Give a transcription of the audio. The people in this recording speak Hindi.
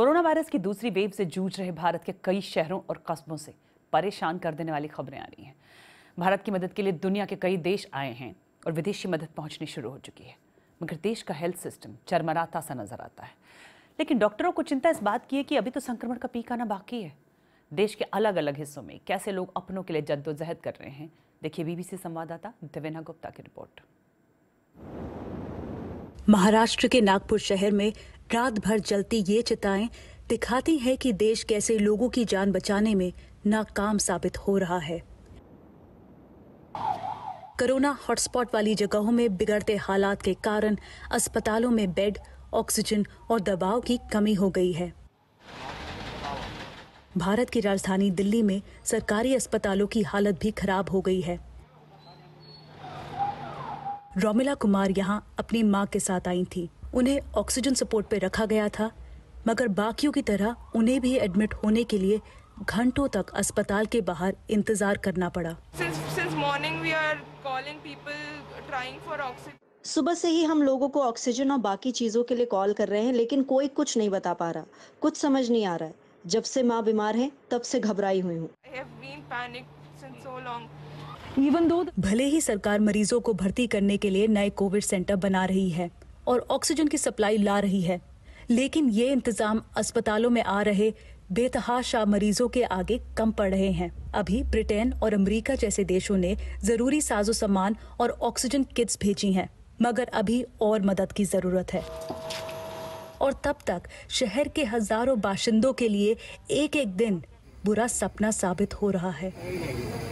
कोरोना वायरस की दूसरी वेव से जूझ रहे भारत के कई शहरों और कस्बों से परेशान कर देने वाली खबरें आ रही हैं भारत की मदद के लिए दुनिया के कई देश आए हैं और विदेशी मदद पहुंचनी शुरू हो चुकी है मगर देश का हेल्थ सिस्टम चरमराता सा नजर आता है लेकिन डॉक्टरों को चिंता इस बात की है कि अभी तो संक्रमण का पीक आना बाकी है देश के अलग अलग हिस्सों में कैसे लोग अपनों के लिए जद्दोजहद कर रहे हैं देखिए बीबीसी संवाददाता दिवेना गुप्ता की रिपोर्ट महाराष्ट्र के नागपुर शहर में रात भर जलती ये चिताएं दिखाती हैं कि देश कैसे लोगों की जान बचाने में नाकाम साबित हो रहा है कोरोना हॉटस्पॉट वाली जगहों में बिगड़ते हालात के कारण अस्पतालों में बेड ऑक्सीजन और दबाव की कमी हो गई है भारत की राजधानी दिल्ली में सरकारी अस्पतालों की हालत भी खराब हो गई है रोमिला कुमार यहाँ अपनी माँ के साथ आई थी उन्हें ऑक्सीजन सपोर्ट पर रखा गया था मगर बाकियों की तरह उन्हें भी एडमिट होने के लिए घंटों तक अस्पताल के बाहर इंतजार करना पड़ा सुबह से ही हम लोगों को ऑक्सीजन और बाकी चीज़ों के लिए कॉल कर रहे हैं लेकिन कोई कुछ नहीं बता पा रहा कुछ समझ नहीं आ रहा है जब से माँ बीमार है तब से घबराई हुई हूँ भले ही सरकार मरीजों को भर्ती करने के लिए नए कोविड सेंटर बना रही है और ऑक्सीजन की सप्लाई ला रही है लेकिन ये इंतजाम अस्पतालों में आ रहे बेतहाशा मरीजों के आगे कम पड़ रहे हैं अभी ब्रिटेन और अमेरिका जैसे देशों ने जरूरी साजो सामान और ऑक्सीजन किट्स भेजी हैं मगर अभी और मदद की जरूरत है और तब तक शहर के हजारों बाशिंदों के लिए एक एक दिन बुरा सपना साबित हो रहा है